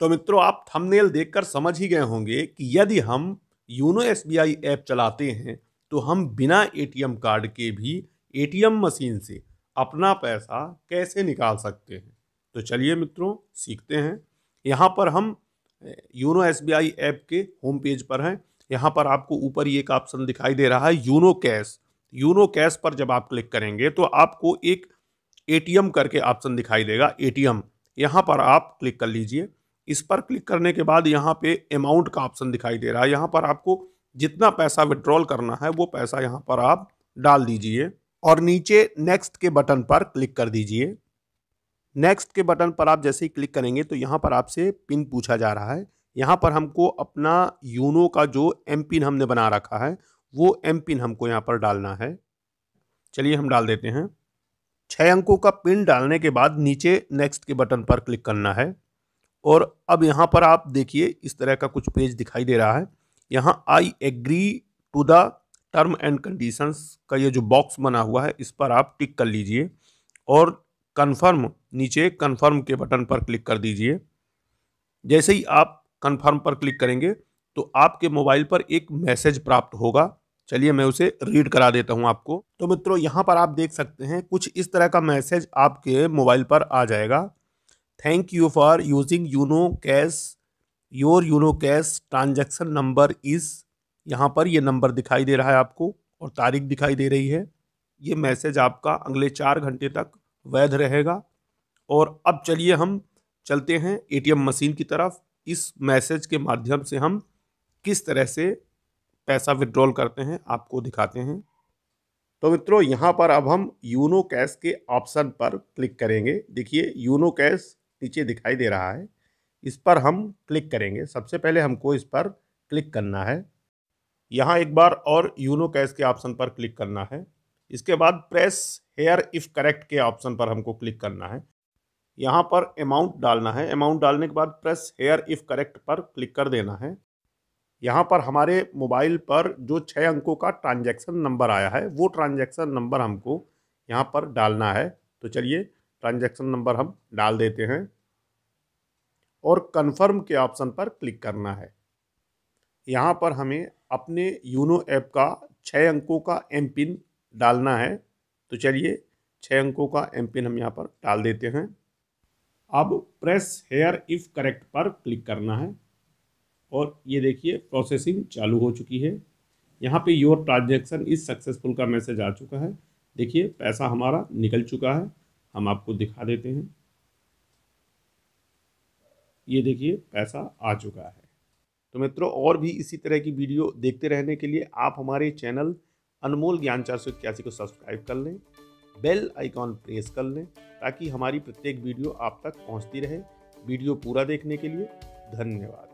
तो मित्रों आप थंबनेल देखकर समझ ही गए होंगे कि यदि हम यूनो एस ऐप चलाते हैं तो हम बिना एटीएम कार्ड के भी एटीएम मशीन से अपना पैसा कैसे निकाल सकते हैं तो चलिए मित्रों सीखते हैं यहाँ पर हम यूनो एस ऐप के होम पेज पर हैं यहाँ पर आपको ऊपर ही एक ऑप्शन दिखाई दे रहा है यूनो कैश यूनो कैश पर जब आप क्लिक करेंगे तो आपको एक एटीएम करके ऑप्शन दिखाई देगा एटीएम यहाँ पर आप क्लिक कर लीजिए इस पर क्लिक करने के बाद यहाँ पे अमाउंट का ऑप्शन दिखाई दे रहा है यहाँ पर आपको जितना पैसा विड्रॉल करना है वो पैसा यहाँ पर आप डाल दीजिए और नीचे नेक्स्ट के बटन पर क्लिक कर दीजिए नेक्स्ट के बटन पर आप जैसे ही क्लिक करेंगे तो यहाँ पर आपसे पिन पूछा जा रहा है यहाँ पर हमको अपना यूनो का जो एम पिन हमने बना रखा है वो एम पिन हमको यहाँ पर डालना है चलिए हम डाल देते हैं छः अंकों का पिन डालने के बाद नीचे नेक्स्ट के बटन पर क्लिक करना है और अब यहाँ पर आप देखिए इस तरह का कुछ पेज दिखाई दे रहा है यहाँ I agree to the term and conditions का ये जो बॉक्स बना हुआ है इस पर आप टिक कर लीजिए और कन्फर्म नीचे कन्फर्म के बटन पर क्लिक कर दीजिए जैसे ही आप कन्फर्म पर क्लिक करेंगे तो आपके मोबाइल पर एक मैसेज प्राप्त होगा चलिए मैं उसे रीड करा देता हूं आपको तो मित्रों यहां पर आप देख सकते हैं कुछ इस तरह का मैसेज आपके मोबाइल पर आ जाएगा thank you for using YONO cash your YONO cash transaction number is यहाँ पर यह नंबर दिखाई दे रहा है आपको और तारीख दिखाई दे रही है ये मैसेज आपका अगले चार घंटे तक वैध रहेगा और अब चलिए हम चलते हैं एटीएम मशीन की तरफ इस मैसेज के माध्यम से हम किस तरह से पैसा विड्रॉल करते हैं आपको दिखाते हैं तो मित्रों यहाँ पर अब हम यूनो कैश के ऑप्शन पर क्लिक करेंगे देखिए यूनो कैश नीचे दिखाई दे रहा है इस पर हम क्लिक करेंगे सबसे पहले हमको इस पर क्लिक करना है यहाँ एक बार और यूनो कैश के ऑप्शन पर क्लिक करना है इसके बाद प्रेस हेयर इफ़ करेक्ट के ऑप्शन पर हमको क्लिक करना है यहाँ पर अमाउंट डालना है अमाउंट डालने के बाद प्रेस हेयर इफ़ करेक्ट पर क्लिक कर देना है यहाँ पर हमारे मोबाइल पर जो छः अंकों का ट्रांजैक्शन नंबर आया है वो ट्रांजैक्शन नंबर हमको यहाँ पर डालना है तो चलिए ट्रांजैक्शन नंबर हम डाल देते हैं और कन्फर्म के ऑप्शन पर क्लिक करना है यहाँ पर हमें अपने यूनो ऐप का छः अंकों का एम पिन डालना है तो चलिए छः अंकों का एम पिन हम यहाँ पर डाल देते हैं अब प्रेस हेयर इफ़ करेक्ट पर क्लिक करना है और ये देखिए प्रोसेसिंग चालू हो चुकी है यहाँ पे योर ट्रांजैक्शन इस सक्सेसफुल का मैसेज आ चुका है देखिए पैसा हमारा निकल चुका है हम आपको दिखा देते हैं ये देखिए पैसा आ चुका है तो मित्रों और भी इसी तरह की वीडियो देखते रहने के लिए आप हमारे चैनल अनमोल ज्ञान चार सौ इक्यासी को सब्सक्राइब कर लें बेल आइकॉन प्रेस कर लें ताकि हमारी प्रत्येक वीडियो आप तक पहुंचती रहे वीडियो पूरा देखने के लिए धन्यवाद